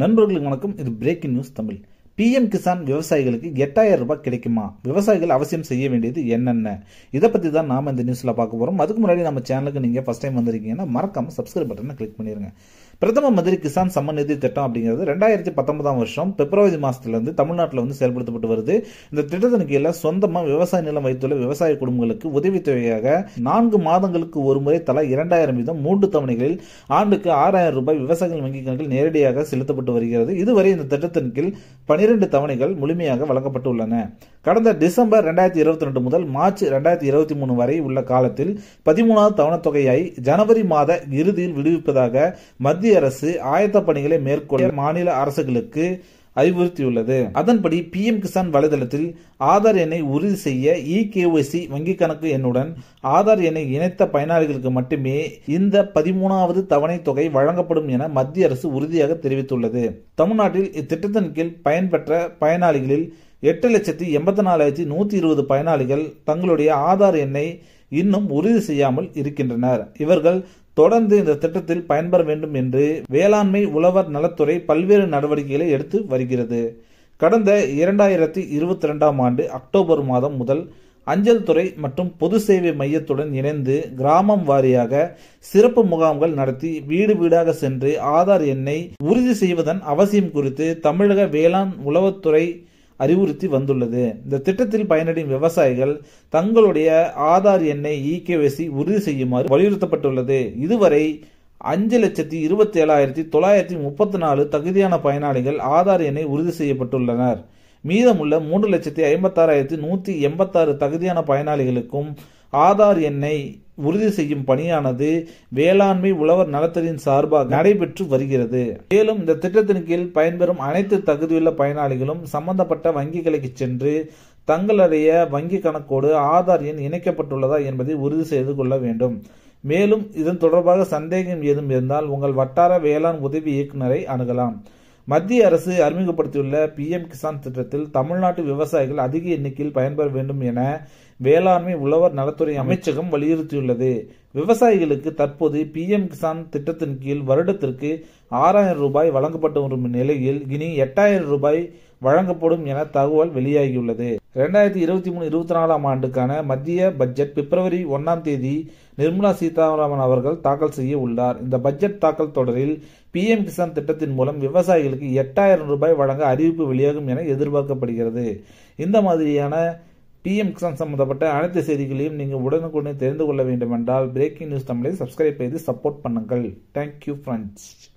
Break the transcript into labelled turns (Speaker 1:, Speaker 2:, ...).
Speaker 1: நண்பர்களுக்கு வணக்கம் இது breaking news Tamil P M Kisan விவசாயிகளுக்கு எட்டாயிரம் ரூபாய் கிடைக்குமா விவசாயிகள் அவசியம் செய்ய வேண்டியது என்னென்ன இதை பற்றி தான் நாம் இந்த நியூஸில் பார்க்க போகிறோம் அதுக்கு முன்னாடி நம்ம சேனலுக்கு நீங்கள் ஃபஸ்ட் டைம் வந்திருக்கீங்கன்னா மறக்காமல் சப்ஸ்கிரைப் பட்டனை கிளிக் பண்ணிடுங்க பிரதம மந்திரி கிசான் சம்மன் நிதி திட்டம் அப்படிங்கிறது ரெண்டாயிரத்தி பத்தொன்பதாம் வருஷம் பிப்ரவரி மாதத்திலிருந்து தமிழ்நாட்டில் வந்து செயல்படுத்தப்பட்டு வருது இந்த திட்டத்தின் கீழே சொந்தமாக விவசாய நிலம் வைத்துள்ள விவசாய குடும்பங்களுக்கு உதவித்தொகையாக நான்கு மாதங்களுக்கு ஒரு முறை தலா இரண்டாயிரம் வீதம் மூன்று தவணைகளில் ஆண்டுக்கு ஆறாயிரம் ரூபாய் விவசாயிகள் வங்கிக் கணக்கில் நேரடியாக செலுத்தப்பட்டு வருகிறது இதுவரை இந்த திட்டத்தின் கீழ் பனிரெண்டு தவணைகள் முழுமையாக வழங்கப்பட்டுள்ளன கடந்த டிசம்பர் ரெண்டாயிரத்தி இருபத்தி ரெண்டு முதல் மார்ச் ரெண்டாயிரத்தி இருபத்தி மூணு வரை உள்ள காலத்தில் பதிமூணாவது தவணத் தொகையை ஜனவரி மாத இறுதியில் விடுவிப்பதாக மத்திய மத்திய அரசு ஆயத்த பணிகளை மேற்கொள்ள மாநில அரசுகளுக்கு அறிவுறுத்தியுள்ளது அதன்படி பி எம் கிசான் வலைதளத்தில் ஆதார் எண்ணை உறுதி செய்ய இ கேஒய்சி வங்கி கணக்கு எண்ணுடன் ஆதார் எண்ணை இணைத்த பயனாளிகளுக்கு மட்டுமே இந்த பதிமூணாவது தவணை தொகை வழங்கப்படும் என மத்திய அரசு உறுதியாக தெரிவித்துள்ளது தமிழ்நாட்டில் இத்திட்டத்தின் கீழ் பயன்பெற்ற பயனாளிகளில் எட்டு லட்சத்தி எண்பத்தி நாலாயிரத்தி நூத்தி இருபது பயனாளிகள் தங்களுடைய ஆதார் எண்ணை இன்னும் உறுதி செய்யாமல் இருக்கின்றனர் இவர்கள் தொடர்ந்து இந்த திட்டத்தில் பயன்பெற வேண்டும் என்று வேளாண்மை உழவர் நலத்துறை பல்வேறு நடவடிக்கைகளை எடுத்து வருகிறது கடந்த இரண்டாயிரத்தி இருபத்தி ரெண்டாம் ஆண்டு அக்டோபர் மாதம் முதல் அஞ்சல் துறை மற்றும் பொது சேவை மையத்துடன் இணைந்து கிராமம் வாரியாக சிறப்பு முகாம்கள் நடத்தி வீடு வீடாக சென்று ஆதார் எண்ணை உறுதி செய்வதன் அவசியம் குறித்து தமிழக வேளாண் உளவுத்துறை அறிவுறுத்தி வந்துள்ளது இந்த திட்டத்தில் பயனடையும் விவசாயிகள் தங்களுடைய ஆதார் எண்ணை இகேஎஸ்சி உறுதி செய்யுமாறு வலியுறுத்தப்பட்டுள்ளது இதுவரை அஞ்சு லட்சத்தி இருபத்தி ஏழாயிரத்தி தொள்ளாயிரத்தி முப்பத்தி நாலு தகுதியான பயனாளிகள் ஆதார் எண்ணை உறுதி செய்யப்பட்டுள்ளனர் மீதமுள்ள மூன்று லட்சத்தி ஐம்பத்தாறாயிரத்தி நூற்றி எண்பத்தாறு தகுதியான பயனாளிகளுக்கும் ஆதார் எண்ணை உறுதி செய்யும் பணியானது வேளாண்மை உழவர் நலத்தரின் சார்பாக நடைபெற்று வருகிறது மேலும் இந்த திட்டத்தின் கீழ் பயன்பெறும் அனைத்து தகுதியுள்ள பயனாளிகளும் சம்பந்தப்பட்ட வங்கிகளுக்கு சென்று தங்களுடைய வங்கி கணக்கோடு ஆதார் எண் இணைக்கப்பட்டுள்ளதா என்பதை உறுதி செய்து கொள்ள வேண்டும் மேலும் இதன் தொடர்பாக சந்தேகம் ஏதும் இருந்தால் உங்கள் வட்டார வேளாண் உதவி இயக்குநரை அணுகலாம் மத்திய அரசு அறிமுகப்படுத்தியுள்ள பிஎம் கிசான் திட்டத்தில் தமிழ்நாட்டு விவசாயிகள் அதிக எண்ணிக்கையில் பயன்பெற வேண்டும் என வேளாண்மை உழவர் நலத்துறை அமைச்சகம் வலியுறுத்தியுள்ளது விவசாயிகளுக்கு தற்போது பிஎம் கிசான் திட்டத்தின் கீழ் வருடத்திற்கு ஆறாயிரம் ரூபாய் வழங்கப்பட்டு வரும் நிலையில் இனி எட்டாயிரம் ரூபாய் வழங்கப்படும் என தகவல் வெளியாகியுள்ளது ரெண்டாயிரத்தி இருபத்தி மூணு இருபத்தி நாலாம் ஆண்டுக்கான மத்திய பட்ஜெட் பிப்ரவரி ஒன்றாம் தேதி நிர்மலா சீதாராமன் அவர்கள் தாக்கல் செய்ய உள்ளார் இந்த பட்ஜெட் தாக்கல் தொடரில் பிஎம் கிசான் திட்டத்தின் மூலம் விவசாயிகளுக்கு எட்டாயிரம் ரூபாய் வழங்க அறிவிப்பு வெளியாகும் என எதிர்பார்க்கப்படுகிறது இந்த மாதிரியான பிஎம் கிசான் சம்பந்தப்பட்ட அனைத்து செய்திகளையும் நீங்கள் உடனுக்குடனே தெரிந்து கொள்ள வேண்டும் என்றால் பிரேக்கிங் நியூஸ் தமிழை சப்ஸ்கிரைப் செய்து சப்போர்ட் பண்ணுங்கள் தேங்க்யூ ஃப்ரெண்ட்ஸ்